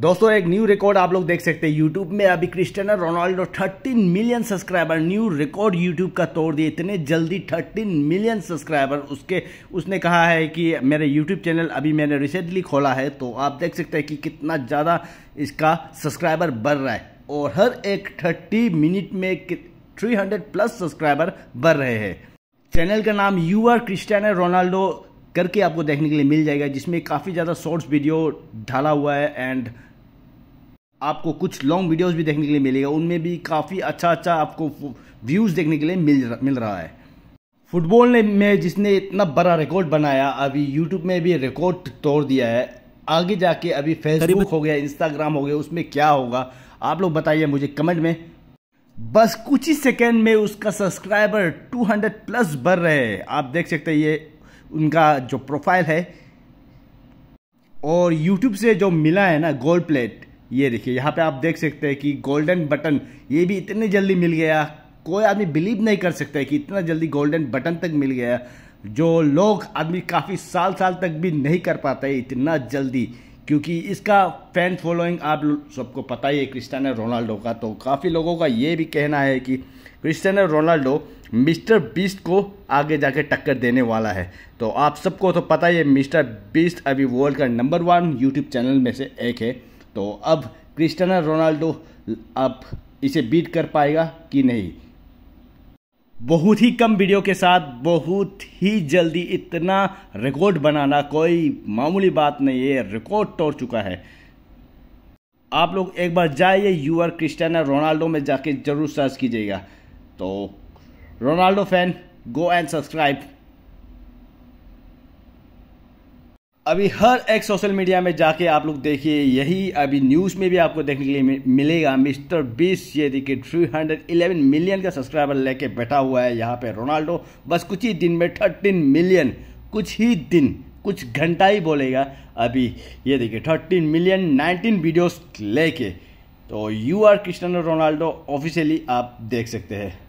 दोस्तों एक new record आप लोग देख सकते हैं यूट्यूब में अभी Cristiano Ronaldo 13 million subscriber new record YouTube का तोड़ दिए इतने जल्दी 13 मिलियन सब्सक्राइबर उसके उसने कहा है कि मेरे यूट्यूब चैनल अभी मैंने रिसेंटली खोला है तो आप देख सकते हैं कि कितना ज़्यादा इसका सब्सक्राइबर बढ़ रहा है और हर एक थर्टी मिनट में थ्री प्लस सब्सक्राइबर बढ़ रहे हैं चैनल का नाम यू आर क्रिस्टियानो रोनाल्डो करके आपको देखने के लिए मिल जाएगा जिसमें काफ़ी ज़्यादा शॉर्ट्स वीडियो ढाला हुआ है एंड आपको कुछ लॉन्ग वीडियोस भी देखने के लिए मिलेगा उनमें भी काफ़ी अच्छा अच्छा आपको व्यूज़ देखने के लिए मिल मिल रहा है फुटबॉल ने में जिसने इतना बड़ा रिकॉर्ड बनाया अभी यूट्यूब में भी रिकॉर्ड तोड़ दिया है आगे जाके अभी फेसबुक हो गया इंस्टाग्राम हो गया उसमें क्या होगा आप लोग बताइए मुझे कमेंट में बस कुछ ही सेकेंड में उसका सब्सक्राइबर 200 प्लस बढ़ रहे हैं आप देख सकते हैं ये उनका जो प्रोफाइल है और यूट्यूब से जो मिला है ना गोल्ड प्लेट ये देखिए यहाँ पे आप देख सकते हैं कि गोल्डन बटन ये भी इतने जल्दी मिल गया कोई आदमी बिलीव नहीं कर सकता है कि इतना जल्दी गोल्डन बटन तक मिल गया जो लोग आदमी काफ़ी साल साल तक भी नहीं कर पाते इतना जल्दी क्योंकि इसका फैन फॉलोइंग आप सबको पता ही है क्रिस्टानो रोनाल्डो का तो काफ़ी लोगों का ये भी कहना है कि क्रिस्टानो रोनाल्डो मिस्टर बीस्ट को आगे जाके टक्कर देने वाला है तो आप सबको तो पता ही है मिस्टर बीस्ट अभी वर्ल्ड का नंबर वन यूट्यूब चैनल में से एक है तो अब क्रिस्टानो रोनाल्डो अब इसे बीट कर पाएगा कि नहीं बहुत ही कम वीडियो के साथ बहुत ही जल्दी इतना रिकॉर्ड बनाना कोई मामूली बात नहीं है रिकॉर्ड तोड़ चुका है आप लोग एक बार जाइए आर क्रिस्टियानो रोनाल्डो में जाके जरूर सर्च कीजिएगा तो Ronaldo fan go and subscribe अभी हर एक सोशल मीडिया में जाके आप लोग देखिए यही अभी न्यूज़ में भी आपको देखने के लिए मिलेगा मिस्टर बीस ये देखिए 311 मिलियन का सब्सक्राइबर लेके बैठा हुआ है यहाँ पे रोनाल्डो बस कुछ ही दिन में 13 मिलियन कुछ ही दिन कुछ घंटा ही बोलेगा अभी ये देखिए 13 मिलियन 19 वीडियोस लेके तो U R Cristiano Ronaldo officially आप देख सकते हैं